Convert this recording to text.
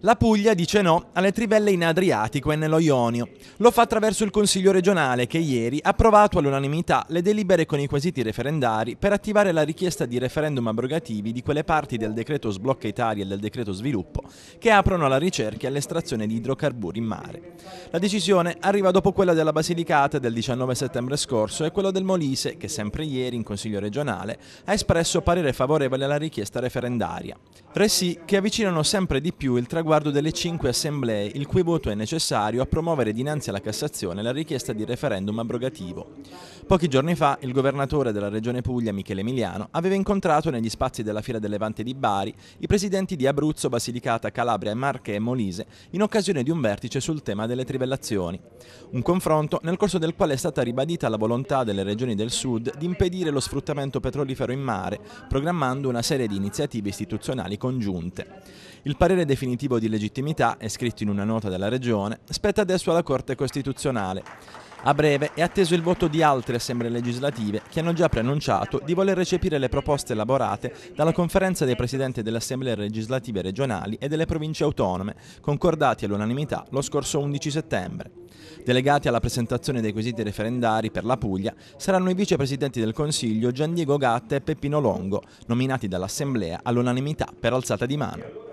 La Puglia dice no alle trivelle in Adriatico e nello Ionio. Lo fa attraverso il Consiglio regionale che ieri ha approvato all'unanimità le delibere con i quesiti referendari per attivare la richiesta di referendum abrogativi di quelle parti del decreto sblocca Italia e del decreto sviluppo che aprono alla ricerca e all'estrazione di idrocarburi in mare. La decisione arriva dopo quella della Basilicata del 19 settembre scorso e quella del Molise che sempre ieri in Consiglio regionale ha espresso parere favorevole alla richiesta referendaria. Resi che avvicinano sempre di più il traguardo traguardo delle cinque assemblee il cui voto è necessario a promuovere dinanzi alla Cassazione la richiesta di referendum abrogativo. Pochi giorni fa il governatore della Regione Puglia, Michele Emiliano, aveva incontrato negli spazi della Fiera del Levante di Bari i presidenti di Abruzzo, Basilicata, Calabria, Marche e Molise in occasione di un vertice sul tema delle trivellazioni. Un confronto nel corso del quale è stata ribadita la volontà delle regioni del sud di impedire lo sfruttamento petrolifero in mare, programmando una serie di iniziative istituzionali congiunte. Il parere definitivo obbligo di legittimità, è scritto in una nota della Regione, spetta adesso alla Corte Costituzionale. A breve è atteso il voto di altre assemblee legislative che hanno già preannunciato di voler recepire le proposte elaborate dalla conferenza dei presidenti delle assemblee legislative regionali e delle province autonome, concordati all'unanimità lo scorso 11 settembre. Delegati alla presentazione dei quesiti referendari per la Puglia saranno i vicepresidenti del Consiglio Gian Diego Gatta e Peppino Longo, nominati dall'Assemblea all'unanimità per alzata di mano.